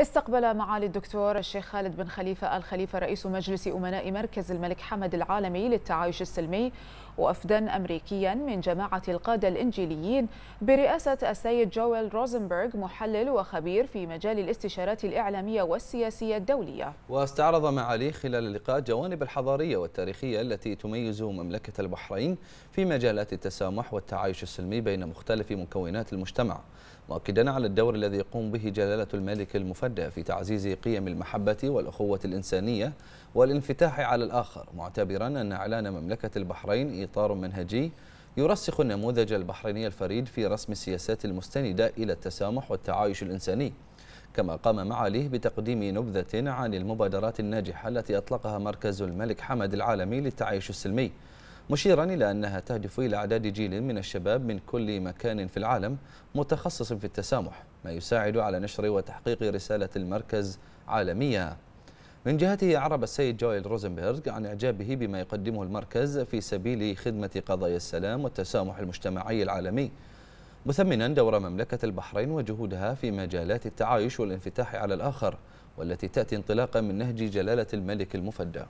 استقبل معالي الدكتور الشيخ خالد بن خليفة آل خليفة رئيس مجلس أمناء مركز الملك حمد العالمي للتعايش السلمي وفدا أمريكيا من جماعة القادة الإنجيليين برئاسة السيد جويل روزنبرغ محلل وخبير في مجال الاستشارات الإعلامية والسياسية الدولية واستعرض معاليه خلال اللقاء جوانب الحضارية والتاريخية التي تميز مملكة البحرين في مجالات التسامح والتعايش السلمي بين مختلف مكونات المجتمع مؤكدا على الدور الذي يقوم به جلالة الملك المفدى في تعزيز قيم المحبة والأخوة الإنسانية والانفتاح على الآخر معتبرا أن إعلان مملكة البحرين إطار منهجي يرسخ النموذج البحريني الفريد في رسم السياسات المستندة إلى التسامح والتعايش الإنساني كما قام معاليه بتقديم نبذة عن المبادرات الناجحة التي أطلقها مركز الملك حمد العالمي للتعايش السلمي مشيرا إلى أنها تهدف إلى إعداد جيل من الشباب من كل مكان في العالم متخصص في التسامح ما يساعد على نشر وتحقيق رسالة المركز عالمية من جهته أعرب السيد جويل روزنبرغ عن إعجابه بما يقدمه المركز في سبيل خدمة قضايا السلام والتسامح المجتمعي العالمي مثمنا دور مملكة البحرين وجهودها في مجالات التعايش والانفتاح على الآخر والتي تأتي انطلاقا من نهج جلالة الملك المفدى